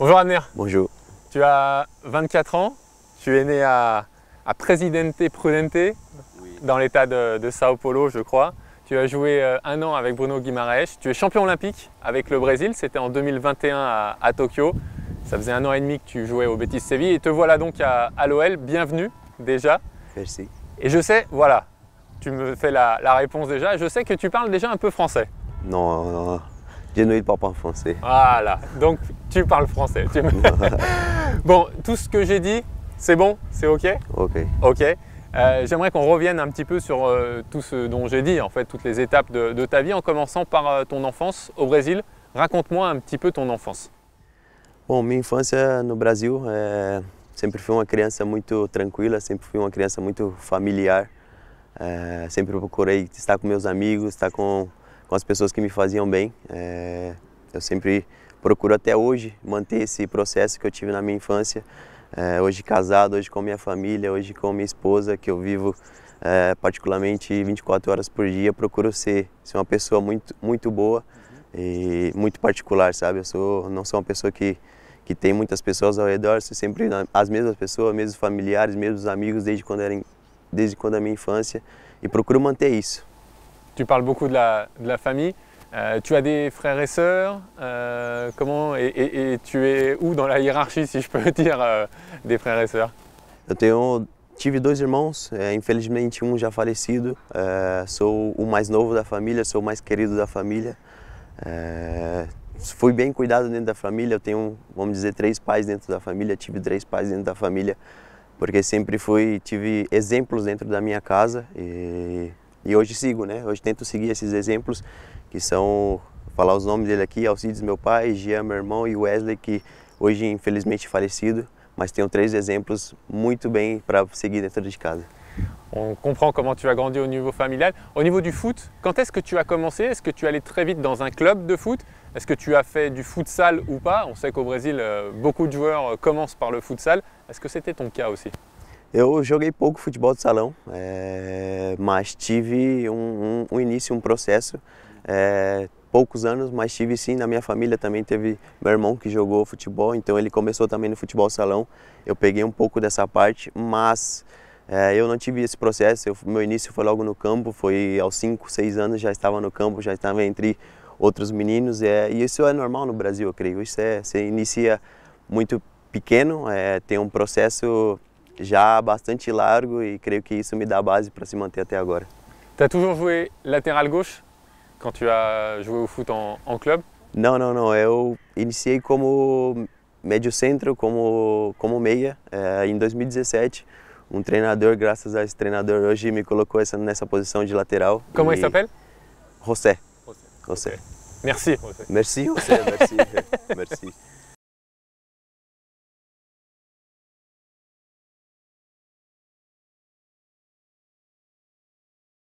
Bonjour Amner. Bonjour. Tu as 24 ans, tu es né à, Presidente Prudente, dans l'état de, Sao Paulo, je crois. Tu as joué euh, un an avec Bruno Guimaraes. Tu es champion olympique avec le Brésil. C'était en 2021 à, Tokyo. Ça faisait un an et demi que tu jouais au Betis Séville. Et te voilà donc à, l'OL. Bienvenue déjà. Merci. Et je sais, voilà, tu me fais la, la réponse déjà. Je sais que tu parles déjà un peu français. Non, non, non. Je ne parle pas français. Voilà, donc tu parles français. bon, tout ce que j'ai dit, c'est bon C'est OK OK. OK. Euh, j'aimerais qu'on revienne un petit peu sur euh, tout ce dont j'ai dit, en fait, toutes les étapes de, ta vie, en commençant par euh, ton enfance au Brésil. Raconte-moi un petit peu ton enfance. Bon, minha infância no Brasil, é... Eh, sempre fui uma criança muito tranquila, sempre fui uma criança muito familiar. É... Eh, sempre procurei estar com meus amigos, estar com com as pessoas que me faziam bem. É, eu sempre procuro até hoje manter esse processo que eu tive na minha infância. É, hoje casado, hoje com minha família, hoje com minha esposa, que eu vivo é, particularmente 24 horas por dia, procuro ser, ser uma pessoa muito, muito boa e muito particular, sabe? Eu sou, não sou uma pessoa que, que tem muitas pessoas ao redor, sou sempre as mesmas pessoas, mesmos familiares, mesmos amigos desde quando, era, desde quando a é minha infância e procuro manter isso tu parles beaucoup de la, de la famille. Euh, tu as des frères et sœurs euh, Comment et, et, et, tu es où dans la hiérarchie, si je peux dire, euh, des frères et sœurs Eu tenho, tive dois irmãos, é, infelizmente um já falecido. É, sou o mais novo da família, sou o mais querido da família. É, fui bem cuidado dentro da família. Eu tenho, vamos dizer, três pais dentro da família. Tive três pais dentro da família, porque sempre fui, tive exemplos dentro da minha casa. E e hoje sigo, né? Hoje tento seguir esses exemplos que são falar os nomes dele aqui, Alcides meu pai, Jean, meu irmão e Wesley que hoje infelizmente falecido, mas tenho três exemplos muito bem para seguir dentro de casa. On comprend comment tu as grandi au niveau familial. Au niveau du foot, quand est-ce que tu as commencé Est-ce que tu allais très vite dans un club de foot Est-ce que tu as fait du futsal ou pas On sait qu'au Brésil, euh, beaucoup de joueurs euh, commencent par le futsal. Est-ce que c'était ton cas aussi eu joguei pouco futebol de salão, é, mas tive um, um, um, início, um processo, é, poucos anos, mas tive sim, na minha família também teve meu irmão que jogou futebol, então ele começou também no futebol salão, eu peguei um pouco dessa parte, mas é, eu não tive esse processo, eu, meu início foi logo no campo, foi aos 5, 6 anos já estava no campo, já estava entre outros meninos, é, e isso é normal no Brasil, eu creio, isso é, você inicia muito pequeno, é, tem um processo já bastante largo e creio que isso me dá base para se manter até agora. Tu as toujours joué latéral gauche quando tu as joué au foot en, en club? Não, não, não. Eu iniciei como médio centro, como como meia é, em 2017. Um treinador, graças a esse treinador hoje, me colocou essa, nessa posição de lateral. Como ele se chama? José. José. José. Okay. Merci. José. Merci, José. Merci. merci.